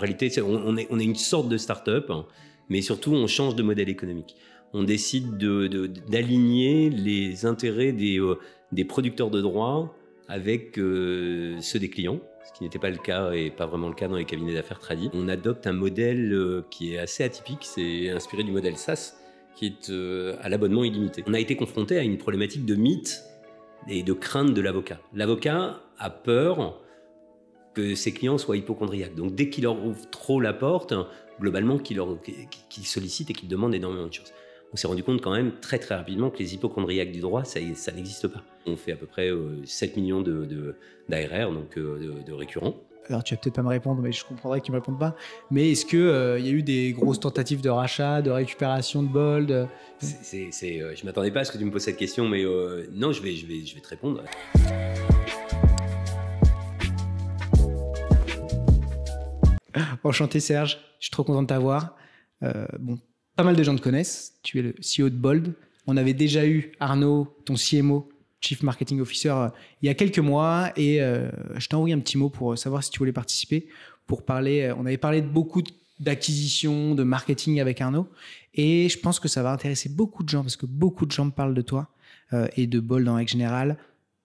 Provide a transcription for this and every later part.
En réalité, on, est, une sorte de start-up, hein, mais surtout, on change de modèle économique. On décide d'aligner les intérêts euh, des, producteurs de droits avec euh, ceux des clients, ce qui n'était pas le cas et pas vraiment le cas dans les cabinets d'affaires traditionnels. On adopte un modèle euh, qui est assez atypique, c'est inspiré du modèle SaaS, qui est à l'abonnement illimité. On a été confronté à une problématique de mythe et de crainte de l'avocat. L'avocat a peur que ses clients soient hypochondriaques. Donc dès qu'ils leur ouvre trop la porte, globalement, qu'ils sollicitent sollicite et qu'ils demandent énormément de choses. On s'est rendu compte quand même très très rapidement que les hypochondriaques du droit, ça, ça n'existe pas. On fait à peu près 7 euh, millions d'ARR, euh, de, donc de, récurrents. Alors tu vas peut-être pas me répondre, mais je comprendrais que tu me répondes pas. Mais est-ce qu'il euh, il y a eu des grosses tentatives de rachat, de récupération de bold Je ne Je m'attendais pas à ce que tu me poses cette question, mais non, je vais, je, vais, je vais te répondre. Enchanté Serge, je suis trop content de t'avoir. Euh, bon, pas mal de gens te connaissent. Tu es le CEO de Bold. On avait déjà eu Arnaud, ton CMO, Chief Marketing Officer, euh, il y a quelques mois. Et euh, je t'ai envoyé un petit mot pour savoir si tu voulais participer. Pour parler, on avait parlé de beaucoup d'acquisition, de marketing avec Arnaud. Et je pense que ça va intéresser beaucoup de gens parce que beaucoup de gens parlent de toi et de Bold en règle générale,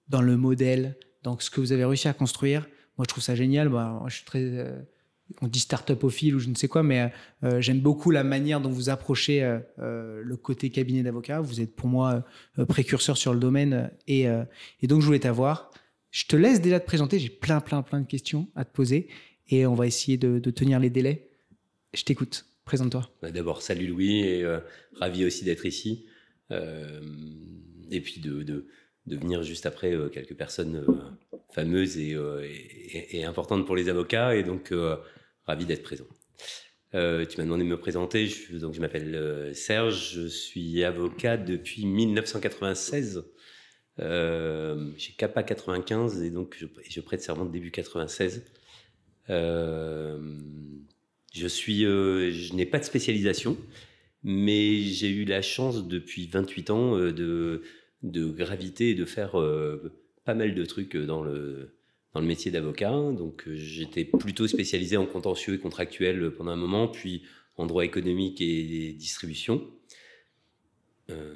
dans le modèle, dans ce que vous avez réussi à construire. Moi, je trouve ça génial. Bah, je suis très on dit start-up au fil ou je ne sais quoi, mais euh, euh, j'aime beaucoup la manière dont vous approchez euh, le côté cabinet d'avocat. Vous êtes pour moi précurseur sur le domaine et, donc je voulais t'avoir. Je te laisse déjà te présenter, j'ai plein, plein, plein de questions à te poser et on va essayer de, tenir les délais. Je t'écoute, présente-toi. Bah, d'abord, salut Louis et ravi aussi d'être ici et puis de, de, venir juste après quelques personnes fameuses et, et, et, importantes pour les avocats et donc Ravi d'être présent. Euh, tu m'as demandé de me présenter. Je, donc, je m'appelle euh, Serge. Je suis avocat depuis 1996. Euh, j'ai CAPA 95 et donc je, je prête serment début 96. je suis, je n'ai pas de spécialisation, mais j'ai eu la chance depuis 28 ans de, de graviter et de faire pas mal de trucs dans le dans le métier d'avocat. Donc euh, j'étais plutôt spécialisé en contentieux et contractuel euh, pendant un moment, puis en droit économique et distribution. Euh,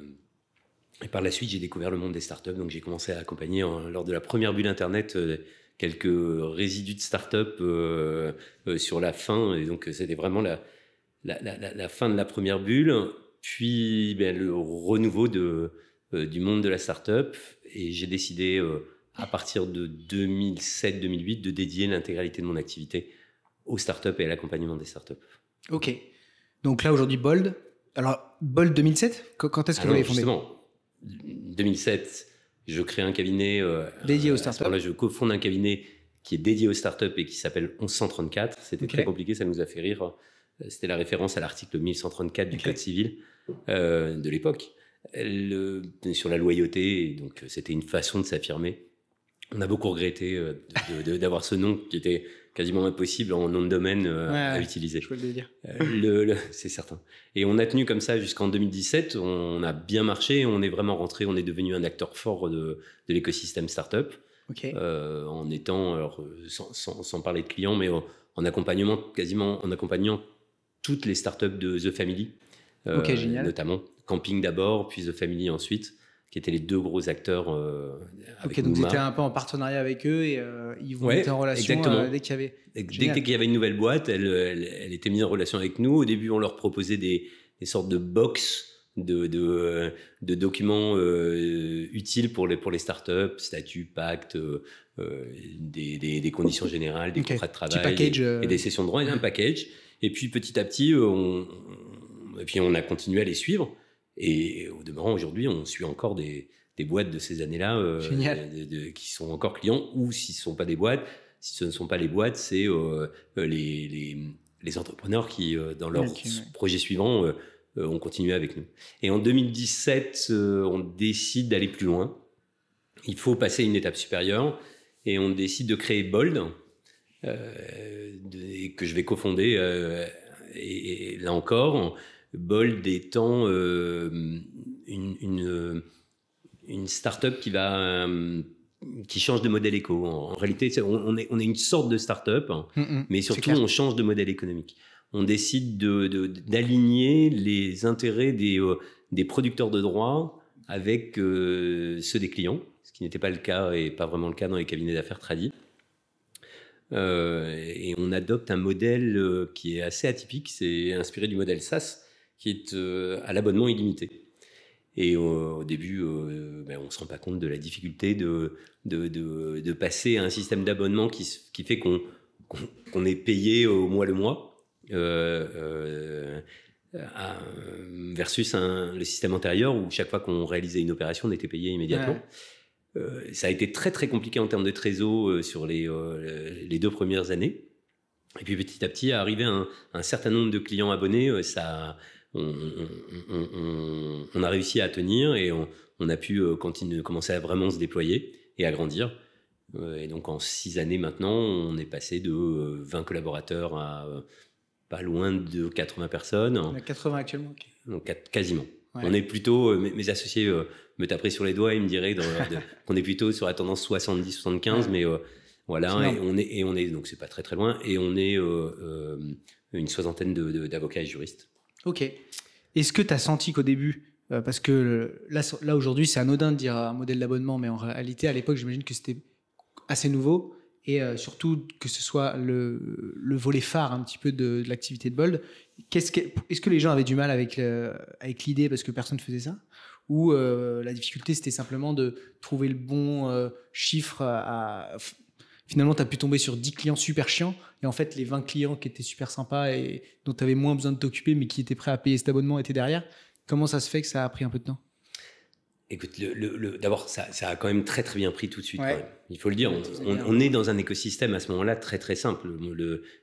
et par la suite, j'ai découvert le monde des startups. Donc j'ai commencé à accompagner lors de la première bulle Internet quelques résidus de startups up sur la fin. Et donc c'était vraiment la, la, fin de la première bulle, puis ben, le renouveau de, du monde de la startup. Et j'ai décidé à partir de 2007-2008, de dédier l'intégralité de mon activité aux startups et à l'accompagnement des startups. Ok. Donc là, aujourd'hui, Bold. Alors, Bold 2007, quand est-ce que vous l'avez fondé Justement, 2007, je crée un cabinet. Euh, dédié aux startups. Là, je cofonde un cabinet qui est dédié aux startups et qui s'appelle 1134. C'était très compliqué, ça nous a fait rire. Euh, c'était la référence à l'article 1134 du Code civil euh, de l'époque. sur la loyauté, donc c'était une façon de s'affirmer on a beaucoup regretté euh, d'avoir ce nom qui était quasiment impossible en nom de domaine euh, à utiliser. Je le dire. Euh, c'est certain. Et on a tenu comme ça jusqu'en 2017. On a bien marché. On est vraiment rentré. On est devenu un acteur fort de, l'écosystème startup. en étant, sans, parler de clients, mais en, accompagnant accompagnement quasiment, en accompagnant toutes les startups de The Family. génial. notamment Camping d'abord, puis The Family ensuite qui étaient les deux gros acteurs. Euh, ok, donc vous étiez un peu en partenariat avec eux et euh, ils vous être mettaient en relation euh, dès qu'il y avait. Dès, qu'il y avait une nouvelle boîte, elle, était mise en relation avec nous. Au début, on leur proposait des, sortes de box de, de, documents utiles pour les, pour les startups, statuts, pactes, des, conditions générales, des contrats de travail, et, des sessions de droit, et un package. Et puis petit à petit, on, et puis on a continué à les suivre. Et euh, au demeurant, aujourd'hui, on suit encore des, boîtes de ces années-là euh, qui sont encore clients, ou si ce ne sont pas des boîtes, si ce ne sont pas les boîtes, c'est euh, les, entrepreneurs qui, dans leur projet suivant, ont continué avec nous. Et en 2017, on décide d'aller plus loin. Il faut passer une étape supérieure et on décide de créer Bold, que je vais cofonder. là encore, Bold étant euh, une, une, euh, une start-up qui va euh, qui change de modèle éco. En, réalité, on, est, on est une sorte de start-up, hein, mm, mm, mais surtout, on change de modèle économique. On décide d'aligner de, les intérêts des, des, producteurs de droits avec ceux des clients, ce qui n'était pas le cas et pas vraiment le cas dans les cabinets d'affaires tradis. et on adopte un modèle qui est assez atypique, c'est inspiré du modèle SaaS, qui est euh, à l'abonnement illimité. Et euh, au début, euh, ben, on ne se rend pas compte de la difficulté de, de, de, passer à un système d'abonnement qui, qui, fait qu'on est payé au mois le mois versus le système antérieur où chaque fois qu'on réalisait une opération, on était payé immédiatement. ça a été très très compliqué en termes de trésor sur les, les deux premières années. Et puis petit à petit, arriver un, un certain nombre de clients abonnés, ça on, a réussi à tenir et on, a pu euh, continuer, commencer à vraiment se déployer et à grandir. Euh, et donc en six années maintenant, on est passé de 20 euh, collaborateurs à pas loin de 80 personnes. On 80 actuellement. Donc quasiment. On est plutôt, mes, associés me taperaient sur les doigts et me diraient qu'on est plutôt sur la tendance 70-75, mais voilà, et on, est, et on est, donc c'est pas très très loin, et on est une soixantaine d'avocats et juristes. Ok. Est-ce que tu as senti qu'au début, euh, parce que là, là aujourd'hui, c'est anodin de dire un modèle d'abonnement, mais en réalité, à l'époque, j'imagine que c'était assez nouveau et euh, surtout que ce soit le, le, volet phare un petit peu de, l'activité de Bold. Qu'est-ce que, est-ce que les gens avaient du mal avec, avec l'idée parce que personne ne faisait ça Ou euh, la difficulté, c'était simplement de trouver le bon chiffre à, finalement, tu as pu tomber sur 10 clients super chiants. Et en fait, les 20 clients qui étaient super sympas et dont tu avais moins besoin de t'occuper, mais qui étaient prêts à payer cet abonnement, étaient derrière. Comment ça se fait que ça a pris un peu de temps Écoute, le, d'abord, ça, a quand même très très bien pris tout de suite. Il faut le dire, on, est dans un écosystème à ce moment-là très très simple.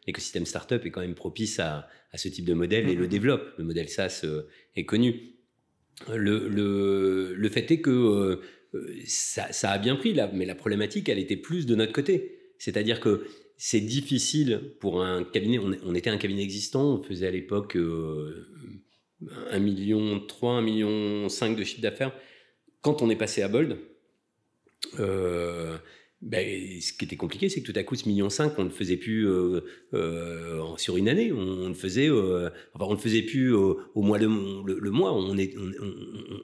L'écosystème startup est quand même propice à, ce type de modèle et le mm-hmm. développe. Le modèle SaaS euh, est connu. Le, fait est que euh, euh, ça, ça, a bien pris là, mais la problématique, elle était plus de notre côté. C'est-à-dire que c'est difficile pour un cabinet, on, était un cabinet existant, on faisait à l'époque euh, un 1,3 million, 1,5 million de chiffre d'affaires. Quand on est passé à Bold, euh, ben, ce qui était compliqué, c'est que tout à coup, ce million 5, on ne faisait plus euh, euh, sur une année. On, ne faisait, euh, enfin, on ne faisait plus au mois de le, mois. On, est,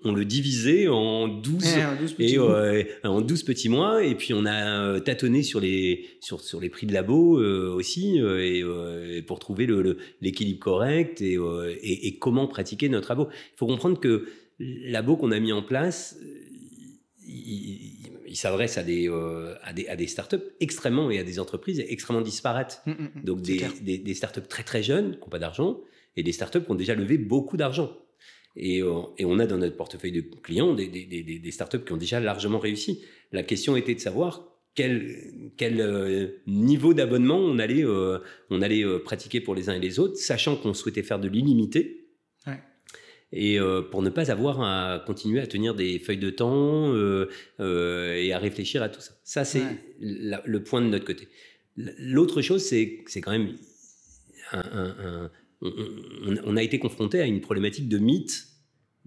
on, le divisait en 12, eh, en 12 petits et, mois. en petits mois. Et puis on a tâtonné sur les sur, les prix de labo aussi, et, pour trouver l'équilibre correct et, comment pratiquer notre labo. Il faut comprendre que labo qu'on a mis en place. Il, il s'adresse à des, euh, à des, à des startups extrêmement et à des entreprises extrêmement disparates. Mm, mm, mm. Donc des, des, startups très très jeunes qui n'ont pas d'argent et des startups qui ont déjà levé beaucoup d'argent. Et, euh, et, on a dans notre portefeuille de clients des, des, startups qui ont déjà largement réussi. La question était de savoir quel, quel euh, niveau d'abonnement on allait, on allait pratiquer pour les uns et les autres, sachant qu'on souhaitait faire de l'illimité et euh, pour ne pas avoir à continuer à tenir des feuilles de temps euh, euh, et à réfléchir à tout ça. Ça, c'est le point de notre côté. L'autre chose, c'est quand même on, a été confronté à une problématique de mythe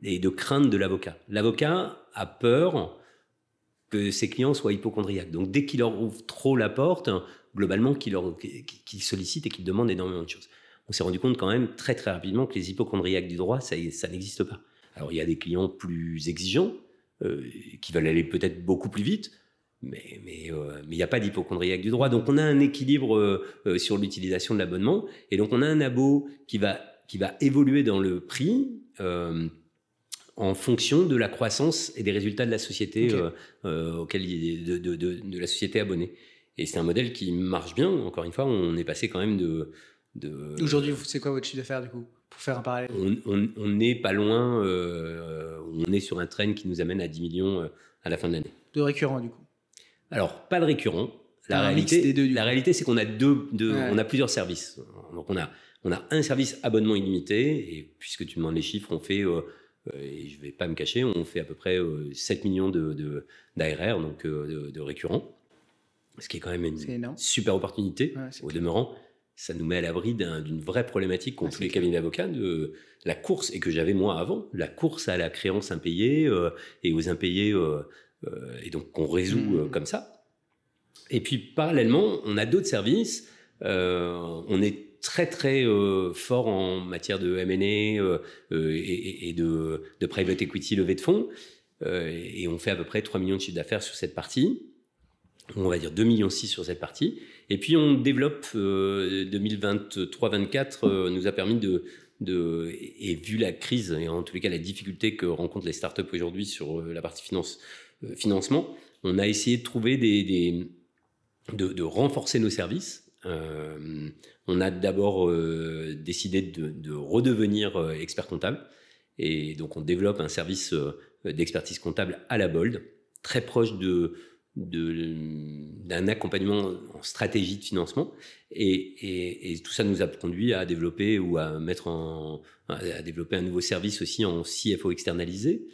et de crainte de l'avocat. L'avocat a peur que ses clients soient hypochondriaques. Donc dès qu'il leur ouvre trop la porte, globalement, qu'il sollicite et qu'il demande énormément de choses on s'est rendu compte quand même très très rapidement que les hypochondriaques du droit, ça, ça n'existe pas. Alors il y a des clients plus exigeants, euh, qui veulent aller peut-être beaucoup plus vite, mais euh, il n'y a pas d'hypochondriaque du droit. Donc on a un équilibre euh, sur l'utilisation de l'abonnement, et donc on a un abo qui va, qui va évoluer dans le prix. en fonction de la croissance et des résultats de la société auquel de, de la société abonnée. Et c'est un modèle qui marche bien. Encore une fois, on est passé quand même de, Aujourd'hui, c'est quoi votre chiffre d'affaires du coup pour faire un parallèle On n'est pas loin, euh, on est sur un train qui nous amène à 10 millions euh, à la fin de l'année. De récurrents du coup Alors, pas de récurrent. La réalité, la réalité, c'est qu'on a deux, on a plusieurs services. Donc on a, un service abonnement illimité et puisque tu demandes les chiffres, on fait euh, et je vais pas me cacher, on fait à peu près 7 millions de d'ARR, donc de, récurrents, ce qui est quand même une super opportunité au demeurant ça nous met à l'abri d'une vraie problématique qu'ont ah, tous les cabinets d'avocats de la course, et que j'avais moi avant, la course à la créance impayée euh, et aux impayés, euh, euh, et donc qu'on résout mmh. comme ça. Et puis parallèlement, on a d'autres services. on est très très fort en matière de M&A et, de, de private equity levée de fonds, et on fait à peu près 3 millions de chiffres d'affaires sur cette partie on va dire 2,6 millions sur cette partie. Et puis on développe 2023-2024 euh, euh, nous a permis de, et vu la crise et en tous les cas la difficulté que rencontrent les startups aujourd'hui sur euh, la partie finance, financement, on a essayé de trouver des, de, renforcer nos services. on a d'abord décidé de, redevenir expert comptable et donc on développe un service d'expertise comptable à la Bold, très proche de d'un accompagnement en stratégie de financement. Et, tout ça nous a conduit à développer ou à mettre en, à développer un nouveau service aussi en CFO externalisé,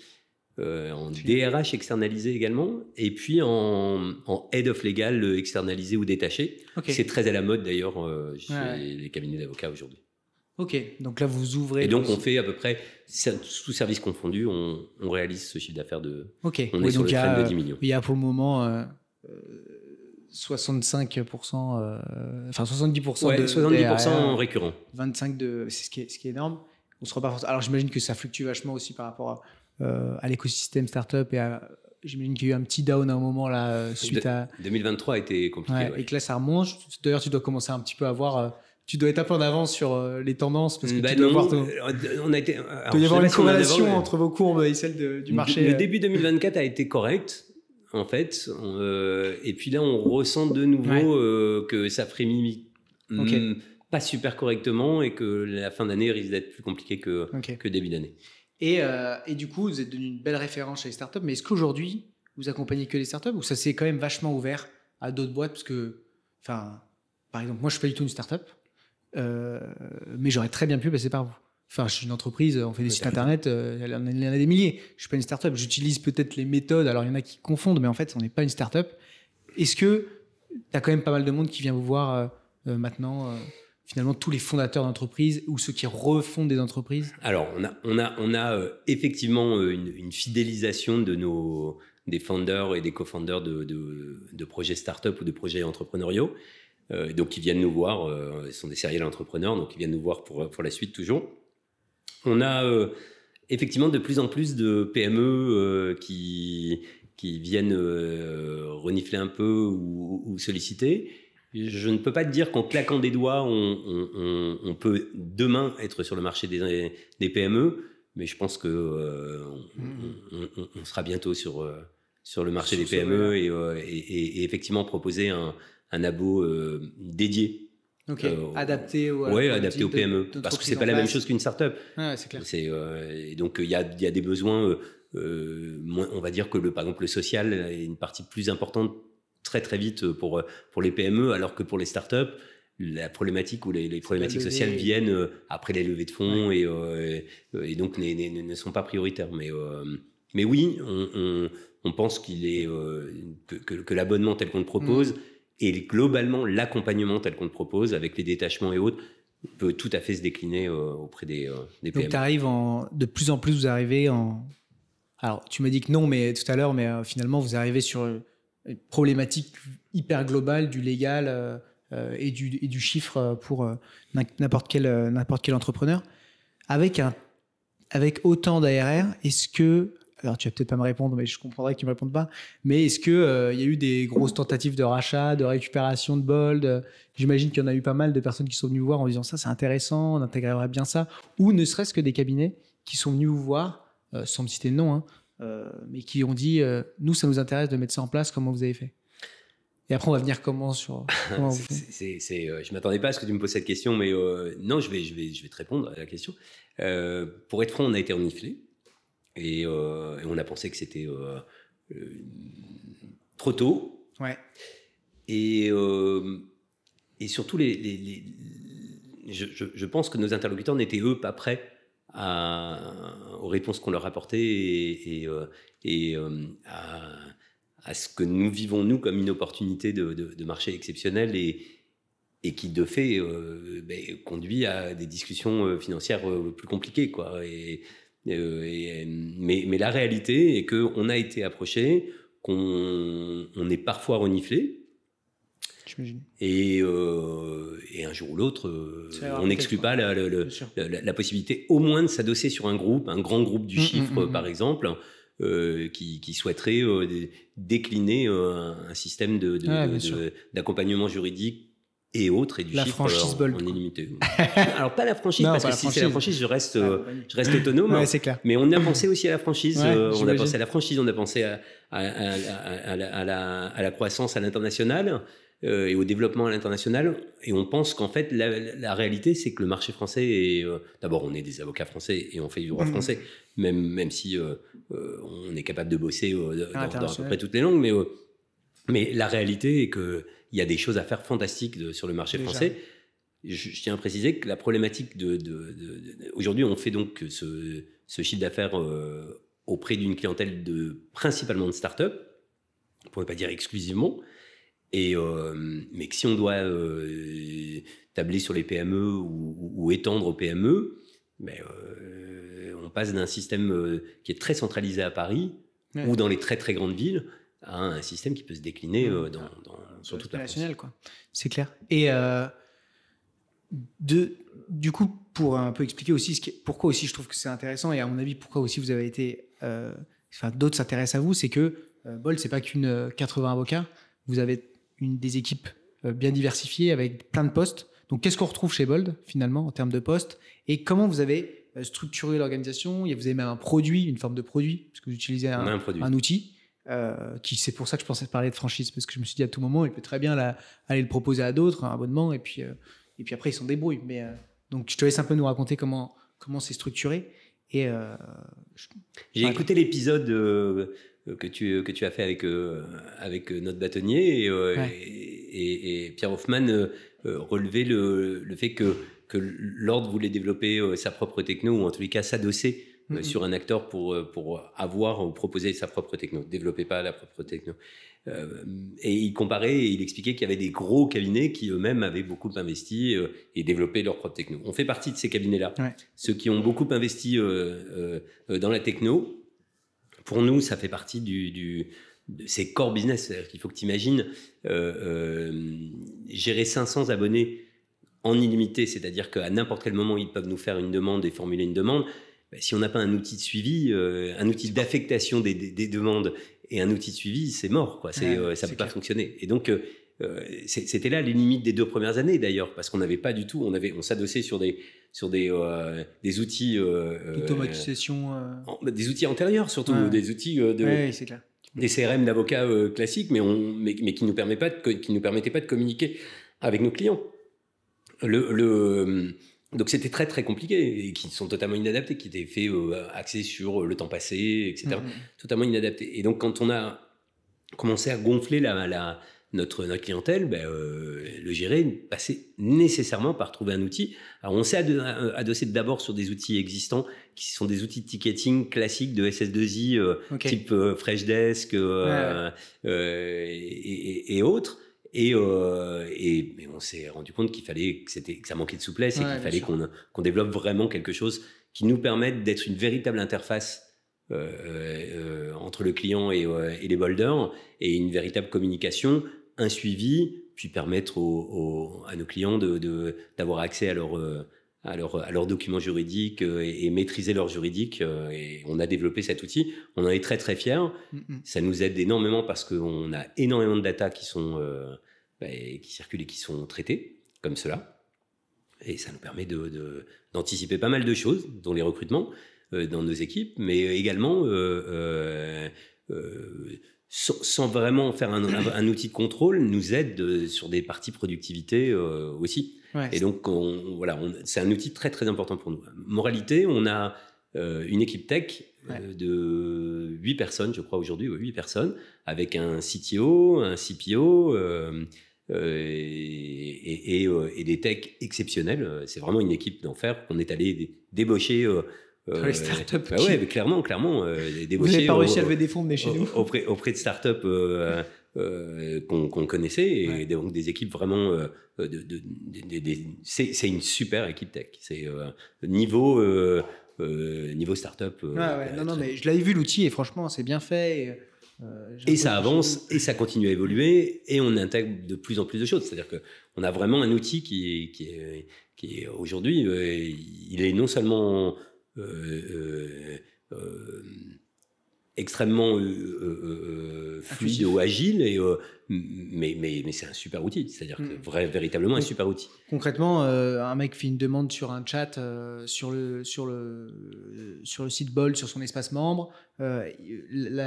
euh, en DRH externalisé également, et puis en, en head of legal euh, externalisé ou détaché. C'est très à la mode d'ailleurs euh, chez les cabinets d'avocats aujourd'hui. Ok, donc là vous ouvrez. Et donc on fait à peu près, sous service confondu, on, réalise ce chiffre d'affaires de. Ok, on est sur le de 10 millions. Il y a pour le moment 65%, euh, euh, euh, enfin 70% de. 70% en récurrent. 25% de. C'est ce, qui est, ce qui est énorme. On se alors j'imagine que ça fluctue vachement aussi par rapport à, l'écosystème startup et J'imagine qu'il y a eu un petit down à un moment là suite à. 2023 a été compliqué. Et que là ça remonte. D'ailleurs, tu dois commencer un petit peu à voir tu dois être un peu en avance sur euh, les tendances parce que bah, tu dois euh, on a été, y avoir une corrélation entre vos courbes et celles du marché. Le euh. début 2024 a été correct en fait, et puis là on ressent de nouveau que ça frémit mm, pas super correctement et que la fin d'année risque d'être plus compliquée que, début d'année. Et, et, du coup, vous êtes devenu une belle référence chez les startups, mais est-ce qu'aujourd'hui vous accompagnez que les startups ou ça s'est quand même vachement ouvert à d'autres boîtes parce que, enfin, par exemple, moi je suis pas du tout une startup. Euh, mais j'aurais très bien pu passer par vous. Enfin, je suis une entreprise, on fait des sites internet, euh, il y en a des milliers. Je suis pas une start-up. J'utilise peut-être les méthodes. Alors, il y en a qui confondent, mais en fait, on n'est pas une start-up. Est-ce que tu as quand même pas mal de monde qui vient vous voir euh, maintenant Finalement, tous les fondateurs d'entreprises ou ceux qui refondent des entreprises Alors, on a, on a, on a effectivement une, fidélisation de nos, des founders et des co-founders de, de projets start-up ou de projets entrepreneuriaux. Euh, donc, ils viennent nous voir. Euh, ils sont des serial entrepreneurs, donc ils viennent nous voir pour, euh, pour la suite toujours. On a effectivement de plus en plus de PME qui, qui viennent renifler un peu ou, solliciter je ne peux pas te dire qu'en claquant des doigts, on, on, peut demain être sur le marché des, des PME, mais je pense que on, sera bientôt sur, sur le marché des PME e et, et, effectivement proposer un, un abo euh, dédié. Euh, adapté, au, adapté aux PME. parce que c'est pas la même chose qu'une start-up. c'est euh, donc, il y a, des besoins, on va dire que le, par exemple, le social est une partie plus importante très très vite pour, pour les PME, alors que pour les startups, la problématique ou les, problématiques sociales viennent après les levées de fonds et, et, donc ne, sont pas prioritaires. Mais, mais oui, on, pense qu'il est que, l'abonnement tel qu'on le propose mm. Et globalement, l'accompagnement tel qu'on le propose, avec les détachements et autres, peut tout à fait se décliner euh, auprès des, euh, des PME. Donc, e. arrives de plus en plus, vous arrivez en. Alors, tu m'as dit que non, mais tout à l'heure, mais euh, finalement, vous arrivez sur une problématique hyper globale du légal et, du, chiffre pour n'importe quel, n'importe quel entrepreneur. Avec, un, avec autant d'ARR, est-ce que alors, tu vas peut-être pas me répondre, mais je comprendrais que tu me répondes pas. Mais est-ce qu'il il euh, y a eu des grosses tentatives de rachat, de récupération de Bold J'imagine qu'il y en a eu pas mal de personnes qui sont venues vous voir en disant ça, c'est intéressant, on intégrerait bien ça. Ou ne serait-ce que des cabinets qui sont venus vous voir, euh, sans me citer le nom, hein, euh, mais qui ont dit nous, ça nous intéresse de mettre ça en place, comment vous avez fait et après, on va venir comment sur. Comment je m'attendais pas à ce que tu me poses cette question, mais non, je vais, je, vais, je vais te répondre à la question. pour être franc, on a été reniflé euh, et, on a pensé que c'était euh, trop tôt. Ouais. Et, euh, et surtout, les, je, pense que nos interlocuteurs n'étaient, eux, pas prêts à, aux réponses qu'on leur apportait et, à, ce que nous vivons, nous, comme une opportunité de, marché exceptionnel et, et qui, de fait, ben, conduit à des discussions financières plus compliquées. Quoi. Et, euh, et, euh, mais, la réalité est qu'on a été approché, qu'on est parfois reniflé. Et, euh, et, un jour ou l'autre, on n'exclut hein. pas la, possibilité au moins de s'adosser sur un groupe, un grand groupe du mm, mm, chiffre mm, par exemple, qui, souhaiterait décliner un, système d'accompagnement de, juridique et autres et du la chiffre franchise euh, est en Alors pas la franchise parce que si c'est la franchise, je reste, ah, euh, je reste autonome. ouais, clair. Mais on a pensé aussi à la franchise. Euh, on a pensé à la franchise, on a pensé à, la, croissance à l'international et au développement à l'international. Et on pense qu'en fait la, réalité, c'est que le marché français est d'abord on est des avocats français et on fait du droit mm-hmm. français, même même si on est capable de bosser dans, à peu près toutes les langues, mais mais la réalité est qu'il y a des choses à faire fantastiques sur le marché français. Je, tiens à préciser que la problématique de. Aujourd'hui, on fait donc ce, chiffre d'affaires euh, auprès d'une clientèle de, principalement de start-up, on ne pas dire exclusivement. Et, euh, mais que si on doit euh, tabler sur les PME ou, étendre aux PME, mais, ben, on passe d'un système qui est très centralisé à Paris ou dans les très très grandes villes à un système qui peut se décliner mmh. euh, ah. dans, sur toute la France. quoi. C'est clair. Et euh, de, du coup, pour un peu expliquer aussi ce pourquoi aussi je trouve que c'est intéressant et à mon avis pourquoi aussi vous avez été, euh, enfin d'autres s'intéressent à vous, c'est que Bold, ce c'est pas qu'une 80 avocats, vous avez une des équipes bien diversifiées avec plein de postes. Donc qu'est-ce qu'on retrouve chez Bold finalement en termes de postes et comment vous avez structuré l'organisation Vous avez même un produit, une forme de produit, parce que vous utilisez un, un outil. Euh, c'est pour ça que je pensais parler de franchise parce que je me suis dit à tout moment il peut très bien aller le proposer à d'autres un abonnement et puis euh, et puis après ils s'en débrouillent mais euh, donc je te laisse un peu nous raconter comment comment c'est structuré et j'ai écouté l'épisode que tu que tu as fait avec avec notre bâtonnier et, Pierre Hoffman relevait le, le fait que que l'ordre voulait développer sa propre techno ou en tout cas s'adosser Mm, euh, mm. sur un acteur pour, euh, pour avoir ou proposer sa propre techno, développer pas la propre techno. Euh, et il comparait et il expliquait qu'il y avait des gros cabinets qui eux-mêmes avaient beaucoup investi et développé leur propre techno. On fait partie de ces cabinets-là, ceux qui ont beaucoup investi dans la techno. Pour nous, ça fait partie du, ces corps core business, cest qu'il faut que tu imagines gérer 500 abonnés en illimité, c'est-à-dire qu'à n'importe quel moment ils peuvent nous faire une demande et formuler une demande. Bah, si on n'a pas un outil de suivi, euh, un outil d'affectation des, demandes et un outil de suivi, c'est mort, quoi. C'est, euh, ça peut pas fonctionner. Et donc, euh, c'était là les limites des deux premières années d'ailleurs, parce qu'on n'avait pas du tout, on on s'adossait sur des sur des des outils Automatisation... Bah, des outils antérieurs surtout, des outils de clair. des CRM d'avocats classiques, mais on mais, qui nous permet pas nous permettaient pas de communiquer avec nos clients. le donc c'était très très compliqué et qui sont totalement inadaptés, qui étaient faits euh, axés sur euh, le temps passé, etc. Mmh, mmh. Totalement inadaptés. Et donc quand on a commencé à gonfler notre, notre clientèle, ben, euh, le gérer passait nécessairement par trouver un outil. Alors on s'est adossé d'abord sur des outils existants qui sont des outils de ticketing classiques de SS2I, type Freshdesk et, autres. Et, euh, on s'est rendu compte qu'il fallait que, ça manquait de souplesse et qu'il fallait qu'on développe vraiment quelque chose qui nous permette d'être une véritable interface euh, euh, entre le client et, les boulders et une véritable communication, un suivi, puis permettre à nos clients d'avoir de, accès à leur à, leurs documents juridiques euh, et, maîtriser leur juridique. Euh, et on a développé cet outil. On en est très très fiers. Mm, mm. Ça nous aide énormément parce qu'on a énormément de data qui sont euh, bah, qui circulent et qui sont traitées comme cela. Et ça nous permet d'anticiper de, pas mal de choses, dont les recrutements dans nos équipes, mais également sans, vraiment faire un, outil de contrôle, nous aide euh, sur des parties productivité euh, aussi. et donc, on, voilà, c'est un outil très très important pour nous. Moralité, on a euh, une équipe tech de 8 personnes, je crois aujourd'hui, 8 personnes, avec un CTO, un CPO. Et, et, des techs exceptionnels. C'est vraiment une équipe d'enfer. On est allé débaucher euh, les startups. Bah clairement, clairement, euh, Vous n'avez pas euh, réussi à lever des fonds, mais chez nous. Auprès, auprès de startups qu'on connaissait et donc des équipes vraiment c'est une super équipe tech c'est niveau niveau startup ah non non mais je l'avais vu l'outil et franchement c'est bien fait et, ça avance et ça continue à évoluer et on intègre de plus en plus de choses c'est à dire qu'on a vraiment un outil qui qui qui aujourd'hui il est non seulement euh, euh, euh, extrêmement fluide ou agile, et, mais, mais, mais c'est un super outil, c'est-à-dire que mm. véritablement un super outil. Concrètement, un mec fait une demande sur un chat, sur, le, sur, le, sur le site Bol, sur son espace membre, la,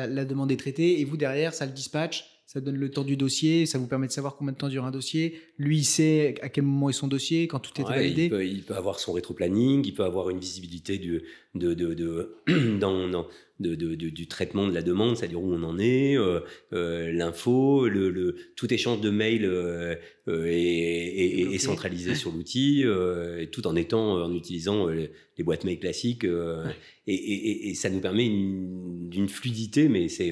la, demande est traitée, et vous derrière, ça le dispatch ça donne le temps du dossier, ça vous permet de savoir combien de temps dure un dossier. Lui, il sait à quel moment est son dossier, quand tout est validé. Il peut, avoir son rétro-planning, il peut avoir une visibilité de, de, de dans, du traitement de la demande, c'est-à-dire où on en est, euh, euh, l'info, le, tout échange de mails euh, est, centralisé sur l'outil, tout en étant en utilisant les, boîtes mail classiques, et, ça nous permet d'une fluidité, mais c'est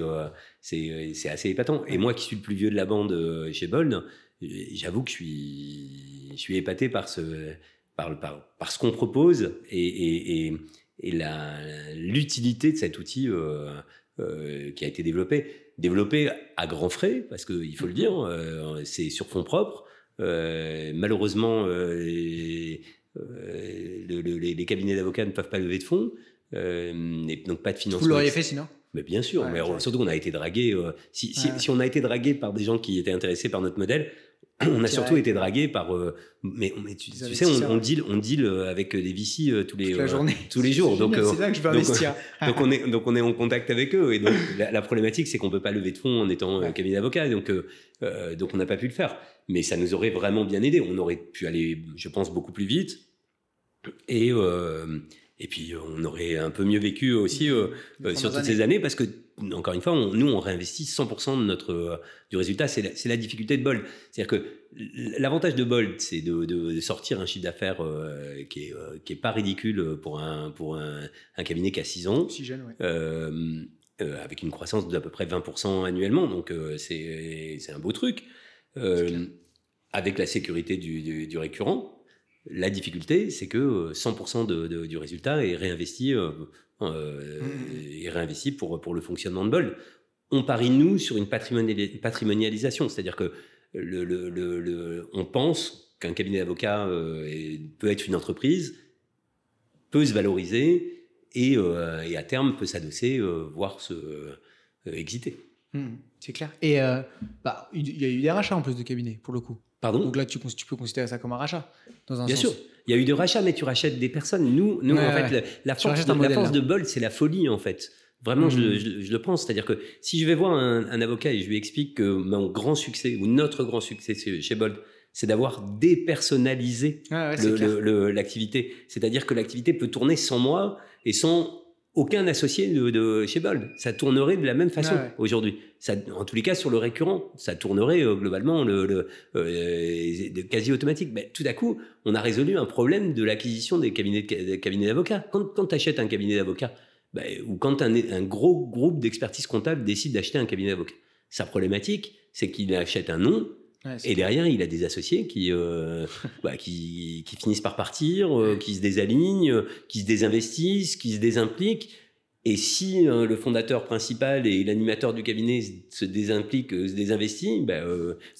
c'est assez épatant. Et moi qui suis le plus vieux de la bande chez Bold, j'avoue que je suis épaté par ce par, par, par ce qu'on propose et et l'utilité de cet outil euh, euh, qui a été développé. Développé à grands frais, parce qu'il faut le dire, euh, c'est sur fonds propres. Euh, malheureusement, euh, les, les cabinets d'avocats ne peuvent pas lever de fonds, donc pas de financement. Vous l'auriez fait sinon mais bien sûr, mais surtout qu'on a été dragué. si, si, on a été dragué par des gens qui étaient intéressés par notre modèle, on a surtout été dragué par. Euh, mais, tu, sais, on, deal, on deal euh, avec des VC euh, tous les tous les jours. Donc c'est que je investir. donc on est donc on est en contact avec eux et donc la, problématique c'est qu'on peut pas lever de fonds en étant cabinet d'avocat donc donc on n'a pas pu le faire. Mais ça nous aurait vraiment bien aidé. On aurait pu aller, je pense, beaucoup plus vite et et puis on aurait un peu mieux vécu aussi sur toutes ces années parce que encore une fois, nous, on réinvestit 100% de notre, euh, du résultat. C'est la, difficulté de Bold. C'est-à-dire que l'avantage de Bold, c'est de, sortir un chiffre d'affaires euh, qui n'est euh, pas ridicule pour un, pour un, cabinet qui a 6 ans. avec une croissance d'à peu près 20% annuellement. Donc, c'est un beau truc. avec la sécurité du, du, récurrent. La difficulté, c'est que 100% du résultat est réinvesti et euh, mm, mm, mm. réinvesti pour, pour le fonctionnement de Bold. On parie, nous, sur une patrimonialisation, c'est-à-dire que le, on pense qu'un cabinet d'avocats euh, peut être une entreprise, peut se valoriser et, euh, à terme peut s'adosser, voire se exiter. c'est clair. Et bah, il y a eu des rachats en plus de cabinets, pour le coup. Donc là, tu, peux considérer ça comme un rachat. Dans un Bien sûr, il y a eu des rachats, mais tu rachètes des personnes. Nous, nous en fait, La, force de, Bold, c'est la folie, en fait. Vraiment, mm. je, le pense. C'est-à-dire que si je vais voir un, avocat et je lui explique que mon grand succès, ou notre grand succès chez Bold, c'est d'avoir dépersonnalisé l'activité. C'est-à-dire que l'activité peut tourner sans moi et sans aucun associé de, chez Bold. Ça tournerait de la même façon aujourd'hui. en tous les cas, sur le récurrent, ça tournerait euh, globalement le, de euh, quasi automatique. Mais tout à coup, on a résolu un problème de l'acquisition des cabinets, cabinets d'avocats. Quand, quand tu achètes un cabinet d'avocats, bah, ou quand un, un gros groupe d'expertise comptable décide d'acheter un cabinet d'avocats, sa problématique, c'est qu'il achète un nom, et derrière, il a des associés qui, euh, bah, qui, finissent par partir, euh, qui se désalignent, euh, qui se désinvestissent, qui se désimpliquent. Et si hein, le fondateur principal et l'animateur du cabinet se désimpliquent, se désinvestit, bah,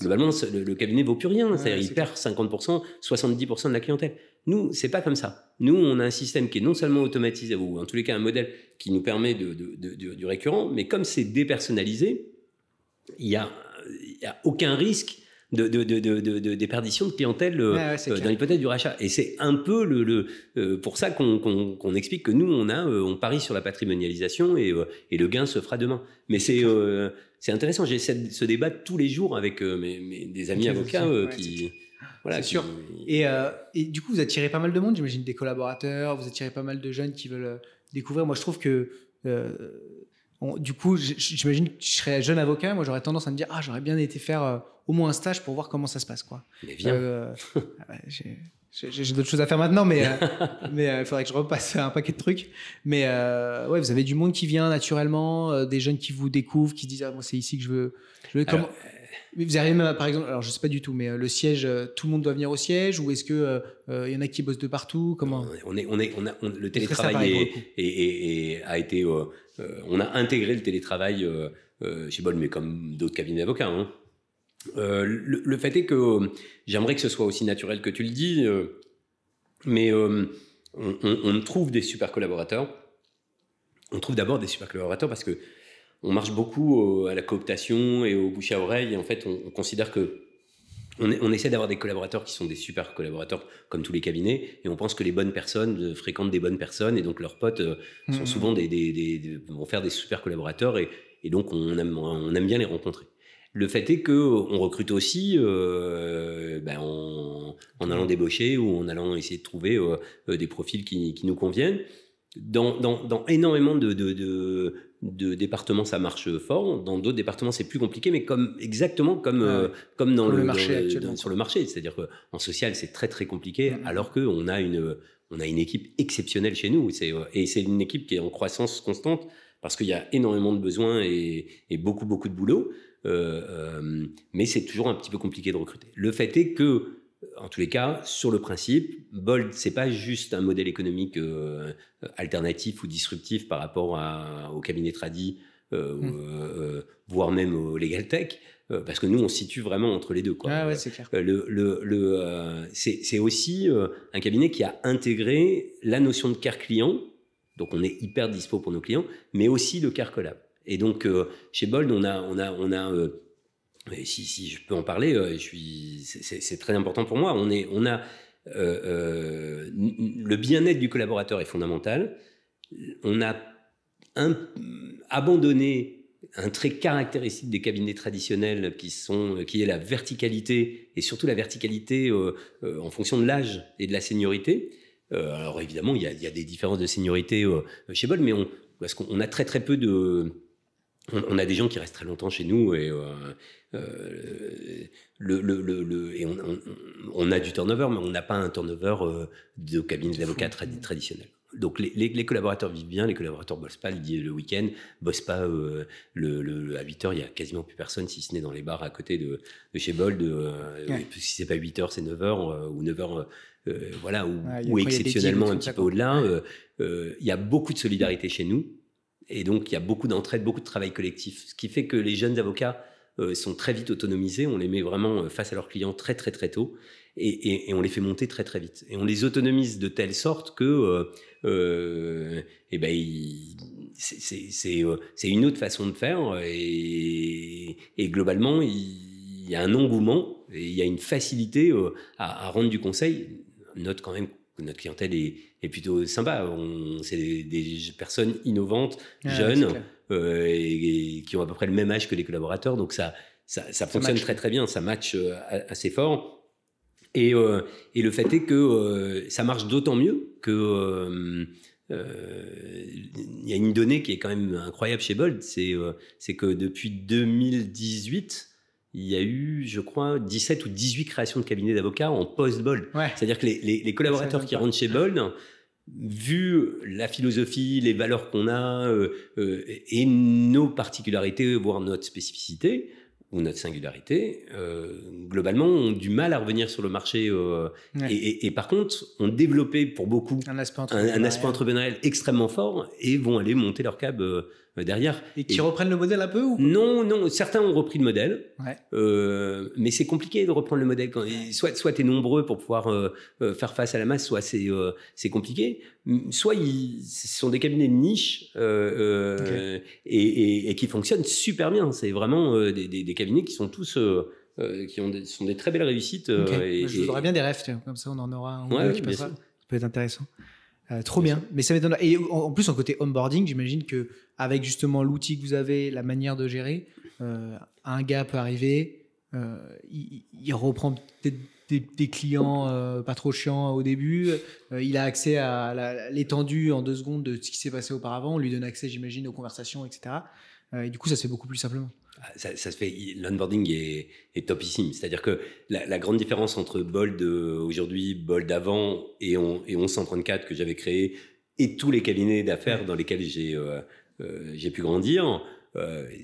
globalement, le, cabinet cabinet vaut plus rien. C'est-à-dire, il perd 50%, 70% de la clientèle. Nous, c'est pas comme ça. Nous, on a un système qui est non seulement automatisé, ou en tous les cas un modèle qui nous permet de, du récurrent, mais comme c'est dépersonnalisé, il n'y a, a aucun risque de, de, de, de clientèle euh, euh, dans l'hypothèse du rachat. Et c'est un peu le, euh, pour ça qu'on explique que nous, on, a, on parie sur la patrimonialisation et, et le gain se fera demain. Mais c'est c'est intéressant, j'ai ce débat tous les jours avec mes, mes, des amis avocats qui... Voilà, sûr. Et, et, du coup, vous attirez pas mal de monde, j'imagine, des collaborateurs, vous attirez pas mal de jeunes qui veulent découvrir. Moi, je trouve que du coup, j'imagine que je serais jeune avocat, moi j'aurais tendance à me dire ah j'aurais bien été faire euh, au moins un stage pour voir comment ça se passe quoi. Mais viens. Euh, ah j'ai d'autres choses à faire maintenant, mais euh, il faudrait que je repasse un paquet de trucs. Mais ouais, vous avez du monde qui vient naturellement, des jeunes qui vous découvrent, qui disent ah bon, c'est ici que je veux vous arrivez même, par exemple, alors je sais pas du tout, mais euh, le siège, euh, tout le monde doit venir au siège ou est-ce que euh, il y en a qui bossent de partout Comment On est, on est, on a, le télétravail et, a été, on a intégré le télétravail chez Bol, mais comme d'autres cabinets d'avocats. Hein. Le, fait est que j'aimerais que ce soit aussi naturel que tu le dis, mais on, trouve des super collaborateurs. On trouve d'abord des super collaborateurs parce que on marche beaucoup à la cooptation et au bouche à oreille. en fait, on, considère que on, on essaie d'avoir des collaborateurs qui sont des super collaborateurs, comme tous les cabinets, et on pense que les bonnes personnes euh, fréquentent des bonnes personnes, et donc leurs potes euh, sont mmh. souvent des, vont faire des super collaborateurs, et, et donc on aime, on aime bien les rencontrer. Le fait est que on recrute aussi euh, ben, en, allant débaucher ou en allant essayer de trouver des profils qui, nous conviennent. Dans, dans, énormément de, de départements, ça marche fort. Dans d'autres départements, c'est plus compliqué, mais comme exactement comme euh, comme dans, le, sur le marché, c'est-à-dire qu'en social, c'est très très compliqué, mm-hmm. alors que on a une on a une équipe exceptionnelle chez nous. Euh, et c'est une équipe qui est en croissance constante parce qu'il y a énormément de besoins et, beaucoup beaucoup de boulot. Euh, mais c'est toujours un petit peu compliqué de recruter. Le fait est que en tous les cas, sur le principe, Bold, c'est pas juste un modèle économique euh, alternatif ou disruptif par rapport au cabinet tradi, euh, hmm. euh, voire même au legal tech, parce que nous, on se situe vraiment entre les deux. Quoi. Ah ouais, c'est clair. Le, le, c'est aussi un cabinet qui a intégré la notion de care client, donc on est hyper dispo pour nos clients, mais aussi de care collab. Et donc, chez Bold, on a, on a, on a si, je peux en parler, euh, c'est très important pour moi. On, est, on a euh, euh, le bien-être du collaborateur est fondamental. On a abandonné un trait caractéristique des cabinets traditionnels qui sont, qui est la verticalité et surtout la verticalité en fonction de l'âge et de la seniorité. alors évidemment, il y, a, des différences de seniorité chez Boll, mais on, parce qu'on a très très peu de on, a des gens qui restent très longtemps chez nous et, euh, euh, on, a du turnover, mais on n'a pas un turnover euh, de cabinet d'avocats tra traditionnel. Donc les, collaborateurs vivent bien, les collaborateurs bossent pas le week-end, bossent pas le, à 8 heures, il y a quasiment plus personne si ce n'est dans les bars à côté de, chez Bold. Si Si c'est pas 8 heures, c'est 9 h ou 9 heures, voilà, ou, ou exceptionnellement un petit peu au-delà. Il y a beaucoup de solidarité chez nous. Et donc, il y a beaucoup d'entraide, beaucoup de travail collectif. Ce qui fait que les jeunes avocats euh, sont très vite autonomisés. On les met vraiment euh, face à leurs clients très, très, très tôt. Et, on les fait monter très, très vite. Et on les autonomise de telle sorte que, euh, eh ben, c'est une autre façon de faire. Et, globalement, il y a un engouement et il y a une facilité à, à rendre du conseil. Note quand même notre clientèle est, plutôt sympa. C'est des, personnes innovantes, ah, jeunes, euh, et, qui ont à peu près le même âge que les collaborateurs. Donc ça, ça, fonctionne très très bien, ça match euh, assez fort. Et, euh, et, le fait est que ça marche d'autant mieux que il y a une donnée qui est quand même incroyable chez Bold, c'est que depuis 2018, il y a eu, je crois, 17 ou 18 créations de cabinets d'avocats en post-Bold. C'est-à-dire que les, collaborateurs qui rentrent chez Bold, vu la philosophie, les valeurs qu'on a euh, euh, et nos particularités, voire notre spécificité ou notre singularité, euh, globalement, ont du mal à revenir sur le marché. Et, par contre, ont développé pour beaucoup un aspect entrepreneurial, un aspect entrepreneurial extrêmement fort et vont aller monter leur cab euh, derrière. Et qui reprennent le modèle un peu ou Non, non. Certains ont repris le modèle, ouais. euh, mais c'est compliqué de reprendre le modèle. Quand, soit, soit es nombreux pour pouvoir euh, euh, faire face à la masse, soit c'est c'est compliqué. Soit ils ce sont des cabinets de niche et, et, et, qui fonctionnent super bien. C'est vraiment des, des, des, cabinets qui sont tous qui ont des, sont des très belles réussites. Je voudrais bien des refs, comme ça on en aura un ouais, Ça peut être intéressant. Euh, trop bien. Mais ça m'étonne. Et en, plus, en côté onboarding, j'imagine que avec justement l'outil que vous avez, la manière de gérer, euh, un gars peut arriver, euh, il, reprend peut-être des, des, clients pas trop chiants au début, il a accès à l'étendue en deux secondes de ce qui s'est passé auparavant, on lui donne accès, j'imagine, aux conversations, etc. Euh, et du coup, ça se fait beaucoup plus simplement. Ah, ça, se fait, l'onboarding est, topissime. C'est-à-dire que la, grande différence entre Bold euh, aujourd'hui, Bold avant et, on, et 1134 que j'avais créé et tous les cabinets d'affaires dans lesquels j'ai euh, pu grandir,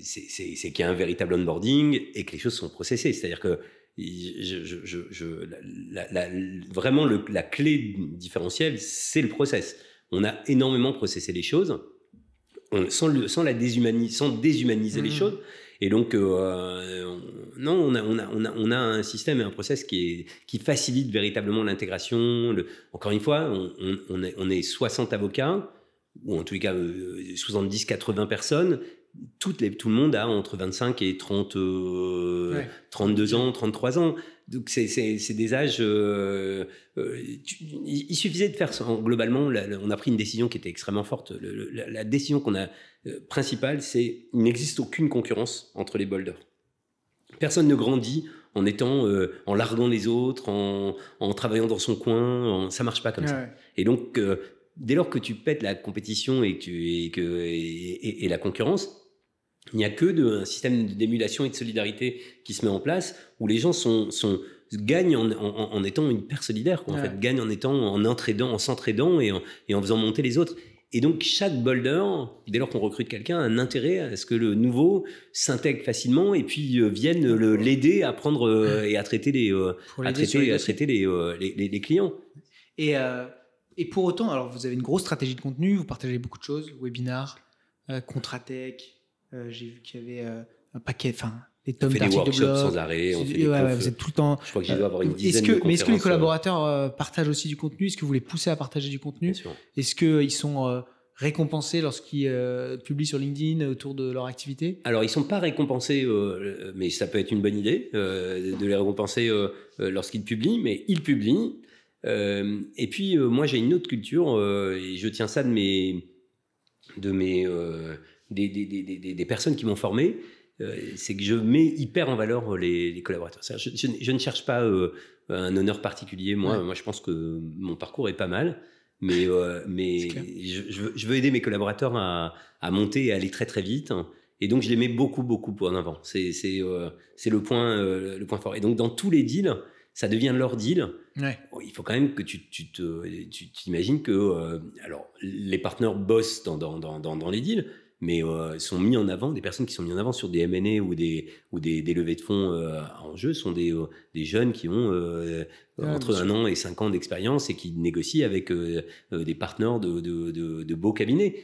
c'est qu'il y a un véritable onboarding et que les choses sont processées. C'est-à-dire que je, vraiment la clé différentielle, c'est le process. On a énormément processé les choses sans, la déshumaniser les mmh. choses. Et donc, euh, non, on a, on, a, un système et un process qui, qui facilite véritablement l'intégration. Encore une fois, on, est 60 avocats, ou en tous les cas 70-80 euh, personnes. Toutes les, tout le monde a entre 25 et 30, 32 euh, mmh. ans, 33 ans. Donc c'est des âges. Euh, euh, il suffisait de faire ça. Globalement, on a pris une décision qui était extrêmement forte. la, décision qu'on a euh, principale, c'est il n'existe aucune concurrence entre les boulders. Personne ne grandit en étant en larguant les autres, en, travaillant dans son coin. Ça ça marche pas comme ça. Et donc dès lors que tu pètes la compétition et, que, que, et la concurrence, il n'y a que d'un système d'émulation et de solidarité qui se met en place où les gens sont, gagnent en, étant une paire solidaire, en fait, gagnent en étant en en s'entraidant et en, faisant monter les autres. Et donc, chaque boulder, dès lors qu'on recrute quelqu'un, a un intérêt à ce que le nouveau s'intègre facilement et puis viennent euh, vienne l'aider à prendre euh, et à traiter les, euh, à traiter, les, clients. Et, et pour autant, alors vous avez une grosse stratégie de contenu, vous partagez beaucoup de choses, webinars, contratech, euh, j'ai vu qu'il y avait euh, un paquet, enfin, des tomes d'articles de blog. sans arrêt, vous êtes tout le temps. Je crois que euh, j'ai avoir une dizaine Mais est-ce que les collaborateurs partagent aussi du contenu Est-ce que vous les poussez à partager du contenu Est-ce qu'ils sont récompensés lorsqu'ils publient sur LinkedIn autour de leur activité Alors, ils ne sont pas récompensés, mais ça peut être une bonne idée de les récompenser lorsqu'ils publient, mais ils publient. et puis, moi, j'ai une autre culture, et je tiens ça de mes, de mes des, des, des, des personnes qui m'ont formé, euh, c'est que je mets hyper en valeur euh, les, collaborateurs. Je, je, ne cherche pas euh, un honneur particulier. Moi, moi, je pense que mon parcours est pas mal, mais, mais je, veux, aider mes collaborateurs à, à, monter et à aller très très vite. Et donc, je les mets beaucoup, beaucoup en avant. C'est le, point le point fort. Et donc, dans tous les deals, ça devient leur deal. Oh, il faut quand même que tu, tu t'imagines que alors les partenaires bossent dans, dans, dans, dans les deals, mais euh, sont mis en avant, des personnes qui sont mises en avant sur des MNE ou des, ou des, levées de fonds euh, en jeu sont des, euh, des jeunes qui ont ah, entre un an et cinq ans d'expérience et qui négocient avec des partenaires de, de, beaux cabinets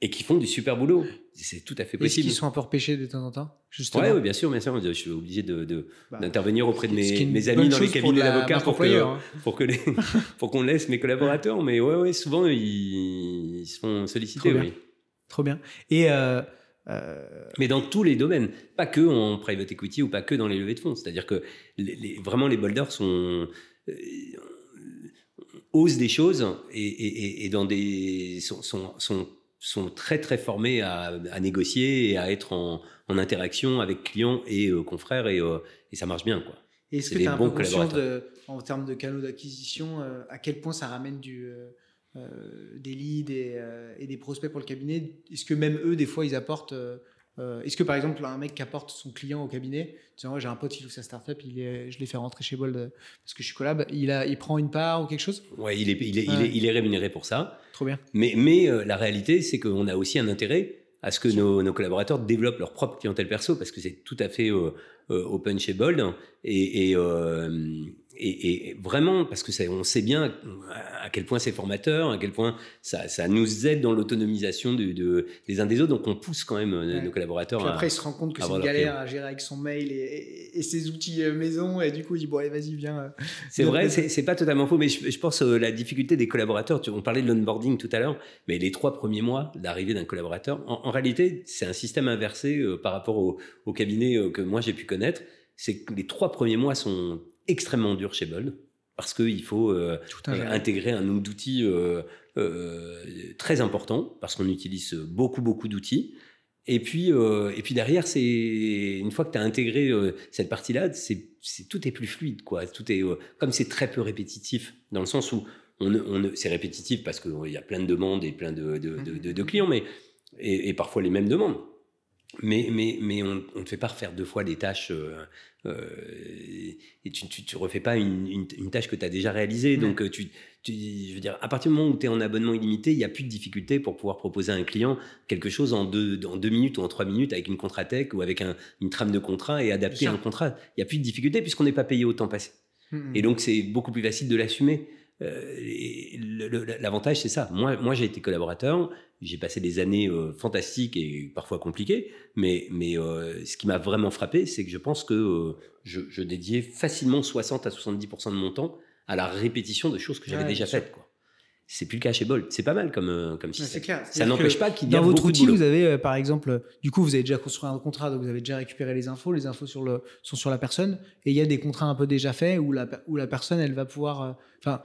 et qui font du super boulot. C'est tout à fait possible. Est-ce qu'ils sont un peu repêchés de temps en temps ouais, Oui, bien sûr, bien sûr. Je suis obligé d'intervenir de, bah, d'intervenir auprès de mes, amis dans les cabinets d'avocats pour, que, hein. pour, qu'on laisse mes collaborateurs. Mais ouais, ouais souvent, ils, ils se font solliciter. Oui. Trop bien. Et. Euh, euh, mais dans tous les domaines, pas que en private equity ou pas que dans les levées de fonds. C'est-à-dire que les, vraiment les boulders sont euh, osent des choses et, dans des sont, sont, très très formés à, négocier et à être en, interaction avec clients et confrères et, ça marche bien quoi. Est-ce est que tu as un peu en termes de canaux d'acquisition à quel point ça ramène du euh, des leads euh, et, des prospects pour le cabinet, est-ce que même eux, des fois, ils apportent euh, Est-ce que par exemple, un mec qui apporte son client au cabinet, disant moi j'ai un pote qui joue sa startup, il je l'ai fait rentrer chez Bold parce que je suis collab, il, a, il prend une part ou quelque chose Ouais, il est, il, est, rémunéré pour ça. Trop bien. Mais, mais la réalité, c'est qu'on a aussi un intérêt à ce que nos, collaborateurs développent leur propre clientèle perso parce que c'est tout à fait open chez Bold et. et et, vraiment, parce que on sait bien à quel point c'est formateur, à quel point ça, nous aide dans l'autonomisation de, des uns des autres. Donc, on pousse quand même euh, nos collaborateurs. Puis après, il se rend compte que c'est une galère à gérer avec son mail et, ses outils euh, maison. Et du coup, il dit, Bon, allez, vas-y, viens. Euh, c'est vrai, c'est pas totalement faux, mais je, pense la difficulté des collaborateurs. on parlait de l'onboarding tout à l'heure, mais les trois premiers mois d'arrivée d'un collaborateur, en, réalité, c'est un système inversé par rapport au, cabinet que moi j'ai pu connaître. C'est que les trois premiers mois sont extrêmement dur chez Bold parce qu'il faut euh, euh, intégrer un nombre d'outils euh, très important parce qu'on utilise beaucoup beaucoup d'outils. Et puis, et puis derrière, c'est une fois que tu as intégré cette partie-là, c'est, tout est plus fluide, quoi. Tout est comme c'est très peu répétitif dans le sens où on, c'est répétitif parce qu'il y a plein de demandes et plein de, mmh. clients, mais et, parfois les mêmes demandes mais, on ne fait pas refaire deux fois des tâches. Euh, euh, et tu ne refais pas une, tâche que tu as déjà réalisée. Donc, euh, tu, je veux dire, à partir du moment où tu es en abonnement illimité, il n'y a plus de difficulté pour pouvoir proposer à un client quelque chose en deux, deux minutes ou en trois minutes avec une contratech ou avec une trame de contrat et adapter un contrat. Il n'y a plus de difficulté puisqu'on n'est pas payé au temps passé. Mmh, mmh. Et donc, c'est beaucoup plus facile de l'assumer. Euh, l'avantage, c'est ça. Moi, moi j'ai été collaborateur, j'ai passé des années euh, fantastiques et parfois compliquées, mais, mais euh, ce qui m'a vraiment frappé, c'est que je pense que je, je, dédiais facilement 60 à 70% de mon temps à la répétition de choses que j'avais déjà faites. Quoi c'est plus le cas chez Bolt. C'est pas mal comme, comme si Ça n'empêche pas qu'il y a Dans votre outil, vous avez, par exemple, du coup, vous avez déjà construit un contrat, donc vous avez déjà récupéré les infos. Les infos sur le, sont sur la personne. Et il y a des contrats un peu déjà faits où la, où la personne, elle va pouvoir. Enfin,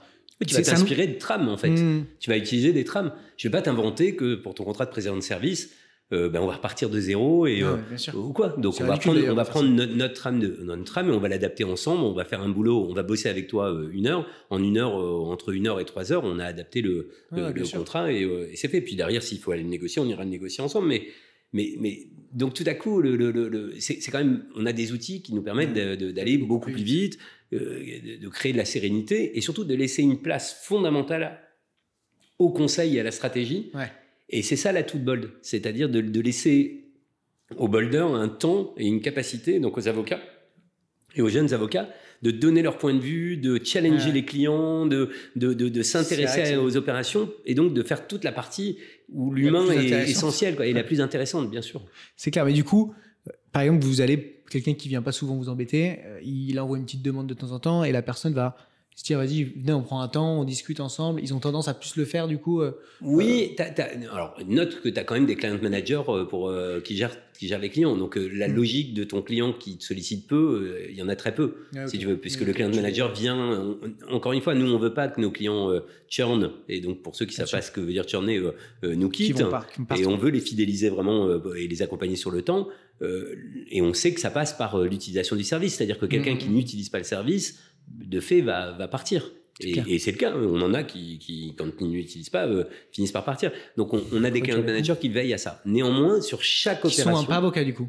tu vas t'inspirer de trames, en fait. Hmm. Tu vas utiliser des trames. Je ne vais pas t'inventer que pour ton contrat de président de service, euh, ben on va repartir de zéro et ah euh, ou quoi. Donc on va, prendre, notre, trame de notre trame et on va l'adapter ensemble. On va faire un boulot, on va bosser avec toi euh, une heure. En une heure, entre une heure et trois heures, on a adapté le, contrat et, c'est fait. Puis derrière, s'il faut aller le négocier, on ira le négocier ensemble. Mais mais, mais, donc tout à coup, le, c'est quand même, on a des outils qui nous permettent d'aller beaucoup plus vite, euh, de créer de la sérénité et surtout de laisser une place fondamentale au conseil et à la stratégie. Et c'est ça la tout Bold, c'est-à-dire de, laisser aux bolders un temps et une capacité, donc aux avocats et aux jeunes avocats, de donner leur point de vue, de challenger les clients, de, de, s'intéresser aux opérations et donc de faire toute la partie où l'humain est essentiel quoi, et la plus intéressante, bien sûr. C'est clair, mais du coup, euh, par exemple, vous allez quelqu'un qui vient pas souvent vous embêter, euh, il envoie une petite demande de temps en temps et la personne va se vas-y venez on prend un temps on discute ensemble ils ont tendance à plus le faire du coup euh, oui euh, alors note que tu as quand même des client managers euh, pour qui gèrent qui gèrent les clients donc la mm. logique de ton client qui te sollicite peu il y en a très peu ah, si tu veux puisque le client manager vient encore une fois nous on ne veut pas que nos clients churn et donc pour ceux qui savent pas ce que veut dire churner nous quittent et on veut les fidéliser vraiment et les accompagner sur le temps et on sait que ça passe par l'utilisation du service c'est-à-dire que quelqu'un mm, qui mm, n'utilise pas le service de fait, va, partir. Et, c'est le cas, hein. on en a qui, qui quand ils n'utilisent pas, euh, finissent par partir. Donc on, a des client managers qui veillent à ça. Néanmoins, sur chaque opération. Qui sont pas avocats du coup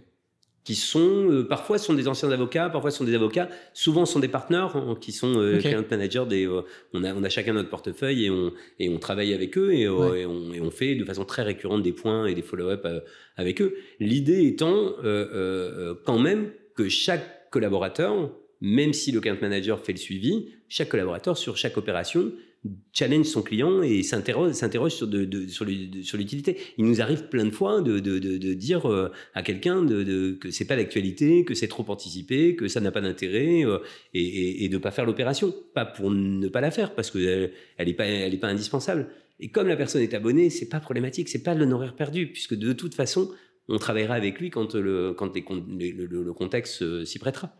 qui sont euh, parfois sont des anciens avocats, parfois sont des avocats, souvent sont des partenaires hein, qui sont euh, client managers. Des, on, a, chacun notre portefeuille et on, et on travaille avec eux et, on, et on, fait de façon très récurrente des points et des follow-up avec eux. L'idée étant quand même que chaque collaborateur même si le compte manager fait le suivi, chaque collaborateur sur chaque opération challenge son client et s'interroge sur, sur l'utilité. Il nous arrive plein de fois de, dire euh, à quelqu'un que c'est pas l'actualité, que c'est trop anticipé, que ça n'a pas d'intérêt euh, et, de ne pas faire l'opération. Pas pour ne pas la faire parce qu'elle euh, n'est pas, est pas indispensable. Et comme la personne est abonnée, c'est pas problématique, c'est pas l'honoraire perdu puisque de toute façon, on travaillera avec lui quand le contexte s'y prêtera.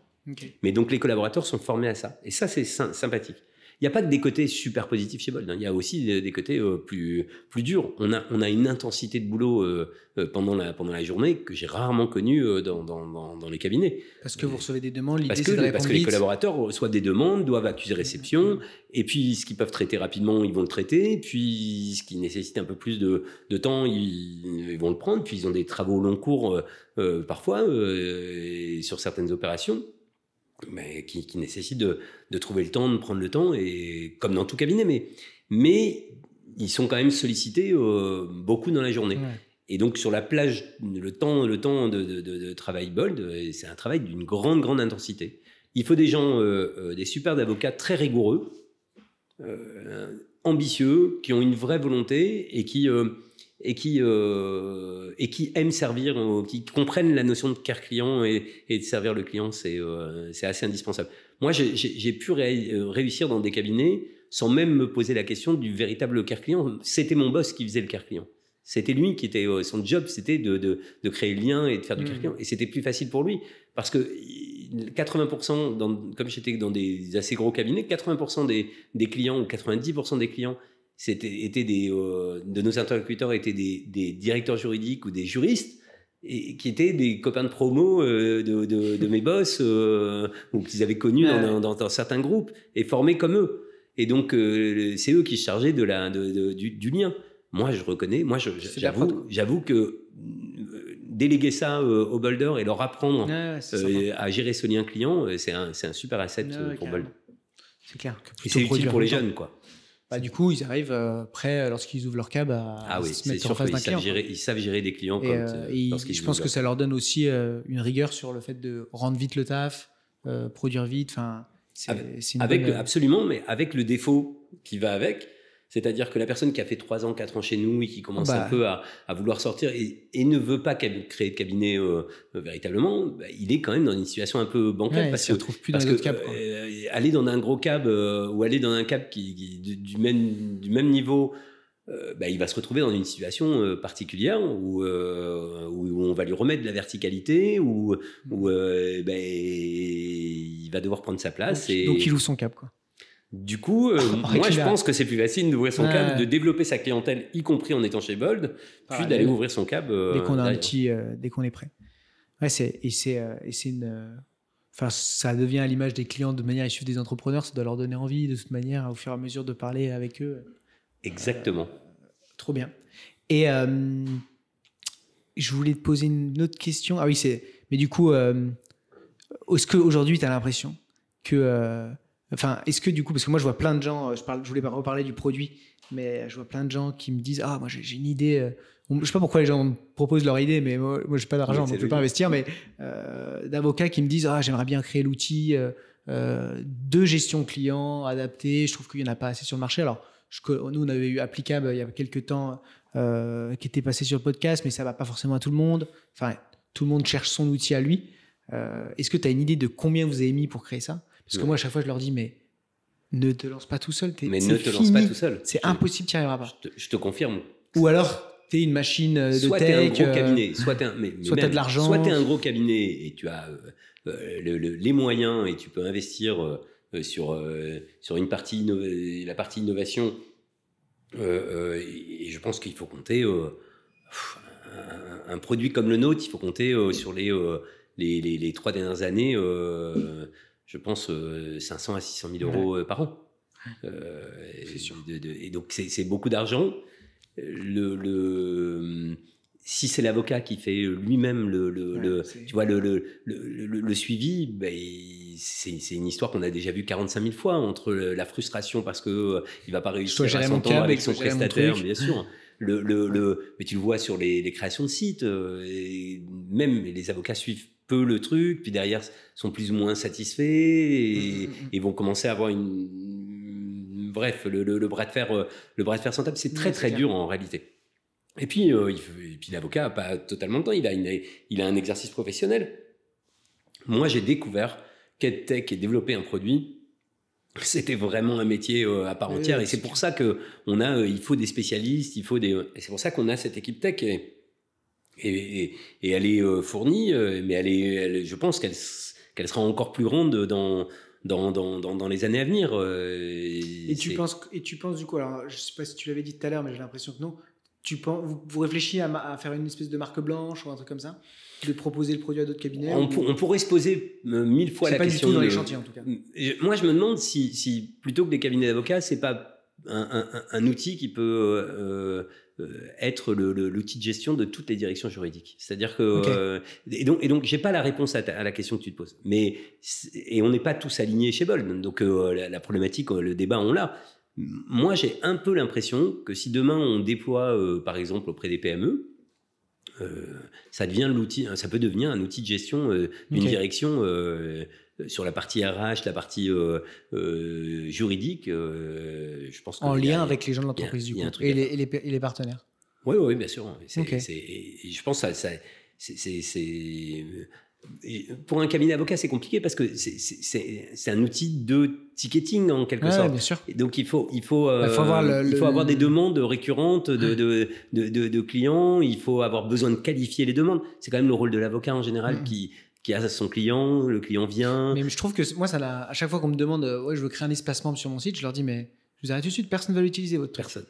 Mais donc les collaborateurs sont formés à ça. Et ça, c'est sympathique. Il n'y a pas que des côtés super positifs chez Bold. Hein. Il y a aussi des, côtés euh, plus, plus durs. On a, on a une intensité de boulot euh, euh, pendant, la, pendant la journée que j'ai rarement connue dans, dans, les cabinets. Parce que vous recevez des demandes, l'idée de répondre Parce que les collaborateurs reçoivent des demandes, doivent accuser mmh. réception, mmh. et puis ce qu'ils peuvent traiter rapidement, ils vont le traiter, puis ce qui nécessite un peu plus de, de temps, ils, vont le prendre, puis ils ont des travaux long cours parfois sur certaines opérations mais qui, qui nécessite de, trouver le temps, de prendre le temps, et comme dans tout cabinet, mais, mais ils sont quand même sollicités euh, beaucoup dans la journée. Et donc sur la plage, le temps, le temps de, travail bold, euh, c'est un travail d'une grande, grande intensité. Il faut des gens, euh, des super avocats très rigoureux, ambitieux, qui ont une vraie volonté et qui et qui, euh, et qui aiment servir, euh, qui comprennent la notion de care client et, de servir le client, c'est euh, assez indispensable. Moi, j'ai pu réussir dans des cabinets sans même me poser la question du véritable care client. C'était mon boss qui faisait le care client. C'était lui qui était son job, c'était de, de, créer le lien et de faire du care mmh. client. Et c'était plus facile pour lui parce que 80%, comme j'étais dans des assez gros cabinets, 80% des, des clients ou 90% des clients c'était étaient des euh, de nos interlocuteurs étaient des, directeurs juridiques ou des juristes et qui étaient des copains de promo euh, de, mes boss euh, ou qu'ils avaient connus dans, dans, certains groupes et formés comme eux et donc c'est eux qui se chargeaient de la de, du, lien moi je reconnais moi j'avoue j'avoue que déléguer ça au Boulder et leur apprendre à gérer ce lien client c'est un, super asset pour Boulder c'est clair. C'est utile pour les jeunes, quoi bah, du coup, ils arrivent euh, prêts, euh, lorsqu'ils ouvrent leur cab, à, ah se mettre en face d'un client. ils savent gérer des clients. Euh, euh, je pense que ça leur donne aussi une rigueur sur le fait de rendre vite le taf, produire vite. Enfin, avec, absolument, mais avec le défaut qui va avec, c'est-à-dire que la personne qui a fait 3 ans, 4 ans chez nous et qui commence ah un bah. peu à, vouloir sortir et, ne veut pas créer de cabinet euh, euh, véritablement, bah, il est quand même dans une situation un peu bancale. Il parce si plus dans un que, cab, euh, aller dans un gros cab ou aller dans un cab qui, du, même, du même niveau... Bah, il va se retrouver dans une situation particulière où, où, on va lui remettre de la verticalité, où, mm. il va devoir prendre sa place. Donc, et... il ouvre son cap. Quoi. Du coup, euh, moi, je pense que c'est plus facile d'ouvrir son cab, de développer sa clientèle, y compris en étant chez Bold, puis d'aller ouvrir son cab. Euh, dès qu'on a petit, euh, dès qu'on est prêt. Ouais, c'est et c'est une. Enfin, ça devient à l'image des clients de manière. à suivre des entrepreneurs, ça doit leur donner envie, de toute manière, au fur et à mesure de parler avec eux. Exactement. trop bien. Et je voulais te poser une autre question. Ah oui, c'est. Mais du coup, est-ce qu'aujourd'hui, tu as l'impression que Enfin, est-ce que du coup, parce que moi je vois plein de gens, euh, je, parle, je voulais reparler du produit, mais je vois plein de gens qui me disent Ah, moi j'ai une idée. Euh, je sais pas pourquoi les gens me proposent leur idée, mais moi, j'ai pas d'argent, donc je peux pas investir. Mais euh, d'avocats qui me disent Ah, j'aimerais bien créer l'outil de gestion client adapté. Je trouve qu'il y en a pas assez sur le marché. Alors, nous, on avait eu applicable il y a quelques temps qui était passé sur le podcast, mais ça va pas forcément à tout le monde. Enfin, tout le monde cherche son outil à lui. Est-ce que tu as une idée de combien vous avez mis pour créer ça parce que moi, à chaque fois, je leur dis, mais ne te lance pas tout seul. Es, mais ne te lance pas tout seul. C'est impossible, tu n'y arriveras pas. Je te, confirme. Ou alors, tu es une machine euh, de soit tech. Soit un gros euh, cabinet, soit tu as de l'argent. Soit tu es un gros cabinet et tu as euh, les moyens et tu peux investir sur, sur une partie la partie innovation. Et, je pense qu'il faut compter un, produit comme le nôtre, il faut compter sur les, les, les, trois dernières années je pense, 500 euh, à 600 000 euros euh, par an. et, euh, et, donc, c'est beaucoup d'argent. Le, si c'est l'avocat qui fait lui-même le, tu vois, le, suivi, ben, c'est une histoire qu'on a déjà vue 45 000 fois entre la frustration parce qu'il il ne va pas réussir à s'entendre avec son prestataire, bien sûr. Le, le, mais tu le vois sur les, les créations de sites, et même les avocats suivent peu le truc, puis derrière sont plus ou moins satisfaits et, mmh, mmh, mmh. vont commencer à avoir une. Bref, le, bras de fer, euh, le bras de fer sans table, c'est très très dur en réalité. Et puis, euh, puis l'avocat n'a pas totalement le temps. Il a, il a un exercice professionnel. Moi, j'ai découvert qu'être tech et développer un produit, c'était vraiment un métier euh, à part entière. et c'est pour ça que on a, il faut des spécialistes, il faut des. et c'est pour ça qu'on a cette équipe tech. Et, elle est euh, fournie, euh, mais elle est, je pense qu'elle qu'elle sera encore plus grande dans, dans, dans, dans les années à venir. Euh, et, tu penses, et tu penses du coup, alors je ne sais pas si tu l'avais dit tout à l'heure, mais j'ai l'impression que non, tu penses, vous, réfléchissez à, faire une espèce de marque blanche ou un truc comme ça de proposer le produit à d'autres cabinets on, pourrait se poser mille fois la pas Du tout dans les chantiers, en tout cas. Moi, je me demande si, si plutôt que des cabinets d'avocats, c'est pas un, outil qui peut euh, être l'outil de gestion de toutes les directions juridiques. C'est-à-dire que euh, et donc et donc j'ai pas la réponse à, la question que tu te poses. Mais et on n'est pas tous alignés chez Bold. Donc euh, la, problématique, le débat, on l'a. Moi, j'ai un peu l'impression que si demain on déploie, par exemple, auprès des PME, ça devient l'outil, ça peut devenir un outil de gestion d'une direction direction euh, sur la partie RH, la partie euh, euh, juridique, je pense en lien avec les gens de l'entreprise du compte et les, partenaires. Oui, oui, bien sûr. je pense que ça, c'est pour un cabinet d'avocat, c'est compliqué parce que c'est un outil de ticketing en quelque sorte. Bien sûr. donc il faut, il faut, il faut avoir, des demandes récurrentes de, de, clients, il faut avoir besoin de qualifier les demandes. C'est quand même le rôle de l'avocat en général mm. qui, qui a son client, le client vient. Mais je trouve que moi, ça à chaque fois qu'on me demande, euh, ouais, je veux créer un espacement sur mon site, je leur dis, mais je vous arrête tout de suite, personne ne va l'utiliser, votre Personne.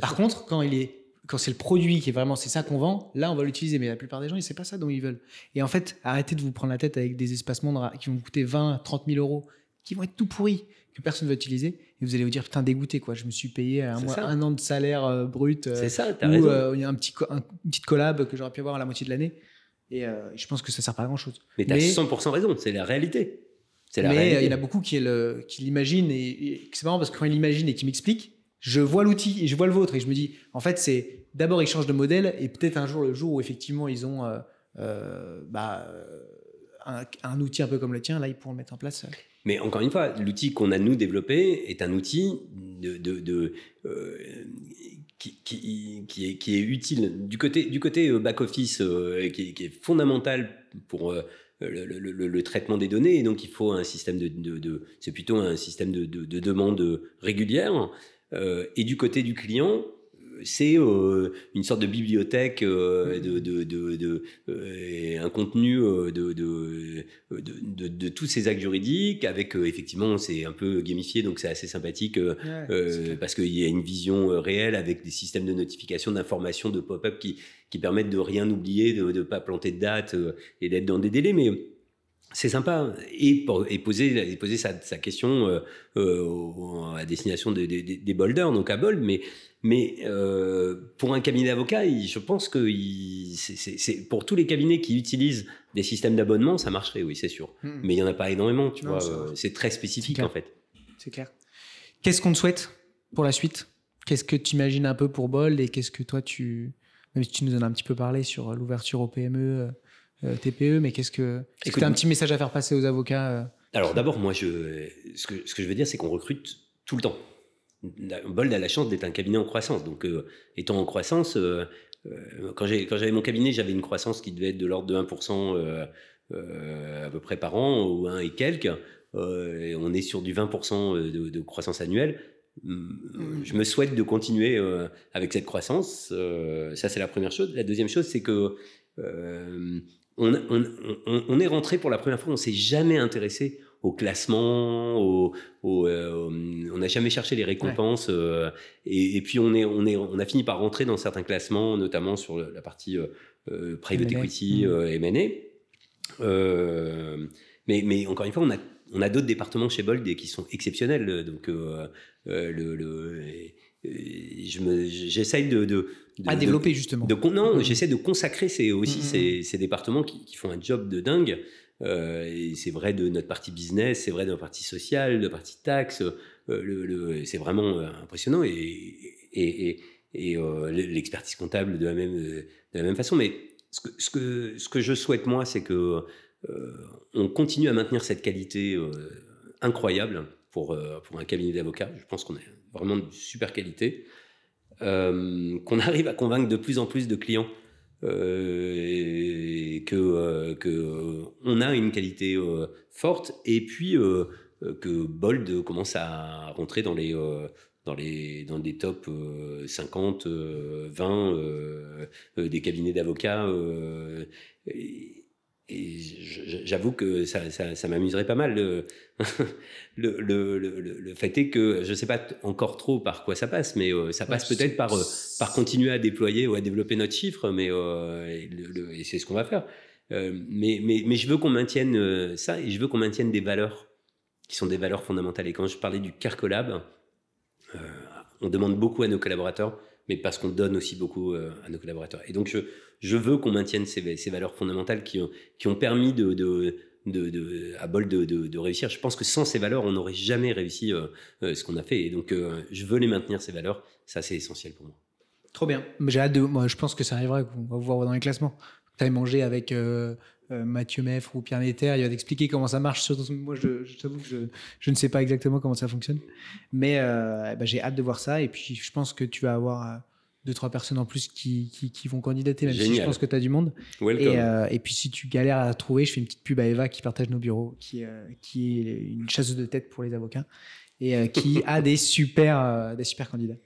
Par contre, quand il est quand c'est le produit qui est vraiment, c'est ça qu'on vend, là, on va l'utiliser. Mais la plupart des gens, c'est pas ça dont ils veulent. Et en fait, arrêtez de vous prendre la tête avec des espacements qui vont vous coûter 20, 30 000 euros, qui vont être tout pourris, que personne ne va utiliser. Et vous allez vous dire, putain, dégoûté, quoi. Je me suis payé un, mois, un an de salaire euh, brut. Euh, c'est ça, t'as raison. un petit, une petite collab que j'aurais pu avoir à la moitié de l'année. Euh, et je pense que ça sert pas à grand chose. Mais, tu as 100% raison, c'est la réalité. C'est la mais il y en a beaucoup qui, qui l'imaginent et, c'est marrant parce que quand ils l'imaginent et qu'ils m'expliquent, je vois l'outil et je vois le vôtre et je me dis, en fait, c'est d'abord ils changent de modèle et peut-être un jour, le jour où effectivement ils ont euh, euh, bah, un, outil un peu comme le tien, là ils pourront le mettre en place. Mais encore une fois, l'outil qu'on a nous développé est un outil de, qui, qui, est, utile du côté, du côté euh, back-office euh, qui, est fondamental pour euh, le, traitement des données. Et donc, il faut un système de. c'est plutôt un système de, de demande régulière. et du côté du client, c'est euh, une sorte de bibliothèque euh, mmh. de, euh, un contenu de, tous ces actes juridiques avec effectivement c'est un peu gamifié donc c'est assez sympathique parce qu'il y a une vision réelle avec des systèmes de notification d'information de pop-up qui, permettent de rien oublier de ne pas planter de date et d'être dans des délais mais c'est sympa et, pour, poser, sa, question à destination des, des, boulders donc à Bold mais mais euh, pour un cabinet d'avocats, je pense que pour tous les cabinets qui utilisent des systèmes d'abonnement, ça marcherait, oui, c'est sûr. Hmm. Mais il n'y en a pas énormément, tu vois. Euh, c'est très spécifique, en fait. C'est clair. Qu'est-ce qu'on te souhaite pour la suite Qu'est-ce que tu imagines un peu pour Bold et qu'est-ce que toi, tu. Même si tu nous en as un petit peu parlé sur euh, l'ouverture au PME, TPE, mais qu'est-ce que. Est-ce que tu as un petit message à faire passer aux avocats Alors d'abord, moi, je, ce que je veux dire, c'est qu'on recrute tout le temps. Bold a la chance d'être un cabinet en croissance. Donc, euh, étant en croissance, euh, euh, quand j'avais mon cabinet, j'avais une croissance qui devait être de l'ordre de 1% à peu près par an, ou 1 et quelques. Et on est sur du 20% de, croissance annuelle. Hum, mmh. Je me souhaite de continuer avec cette croissance. ça, c'est la première chose. La deuxième chose, c'est que on, est rentré pour la première fois, on s'est jamais intéressé au classement, euh, on n'a jamais cherché les récompenses. Euh, et, puis on, est, on, est, on a fini par rentrer dans certains classements, notamment sur la partie euh, private equity, mmh. M&A. mais, encore une fois, on a, on a d'autres départements chez Bold qui sont exceptionnels. Donc le, de, développer justement. non, mmh. j'essaie de consacrer ces, aussi mmh, ces, départements qui, qui, font un job de dingue. Euh, c'est vrai de notre partie business, c'est vrai de notre partie sociale, de notre partie taxe. Euh, le, c'est vraiment euh, impressionnant et, l'expertise comptable de la, même, de la même façon. Mais ce que, ce que, ce que je souhaite, moi, c'est qu'on continue à maintenir cette qualité incroyable pour, pour un cabinet d'avocats. Je pense qu'on a vraiment de super qualité. qu'on arrive à convaincre de plus en plus de clients euh, et que, euh, que euh, on a une qualité forte et puis que Bold commence à rentrer dans les dans les dans des tops 50 20 des cabinets d'avocats et j'avoue que ça, m'amuserait pas mal. Le, le, le, le, fait est que je sais pas encore trop par quoi ça passe, mais euh, ça passe peut-être par, euh, par continuer à déployer ou à développer notre chiffre, mais euh, et, c'est ce qu'on va faire. mais, mais, je veux qu'on maintienne ça et je veux qu'on maintienne des valeurs qui sont des valeurs fondamentales. Et quand je parlais du Carcolab, on demande beaucoup à nos collaborateurs, mais parce qu'on donne aussi beaucoup à nos collaborateurs. Et donc je je veux qu'on maintienne ces, valeurs fondamentales qui, ont, permis de, de, à Bol de, réussir. Je pense que sans ces valeurs, on n'aurait jamais réussi euh, euh, ce qu'on a fait. Et donc, euh, je veux les maintenir, ces valeurs. Ça, c'est essentiel pour moi. Trop bien. J'ai hâte de. Moi, je pense que ça arrivera. On va vous voir dans les classements. Tu as mangé avec. Mathieu Meff ou Pierre Néter, il va t'expliquer comment ça marche. Moi, je, t'avoue que je, ne sais pas exactement comment ça fonctionne. Mais eh ben, j'ai hâte de voir ça. Et puis, je pense que tu vas avoir deux, trois personnes en plus qui, qui, vont candidater, même si je pense que tu as du monde. Euh, et, puis si tu galères à trouver, je fais une petite pub à Eva qui partage nos bureaux, qui, euh, qui est une chasseuse de tête pour les avocats et euh, qui a des super, des super candidats.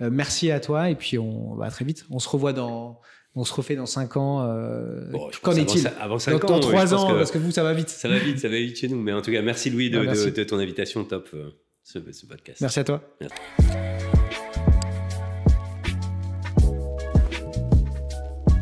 merci à toi et puis on va très vite. On se revoit dans, on se refait dans 5 ans. Qu'en est-il Avant ans. Dans 3 ans, parce que vous, ça va vite. Ça va vite, ça va chez nous. Mais en tout cas, merci Louis de, ah, de, ton invitation, top, ce, ce podcast. Merci à toi.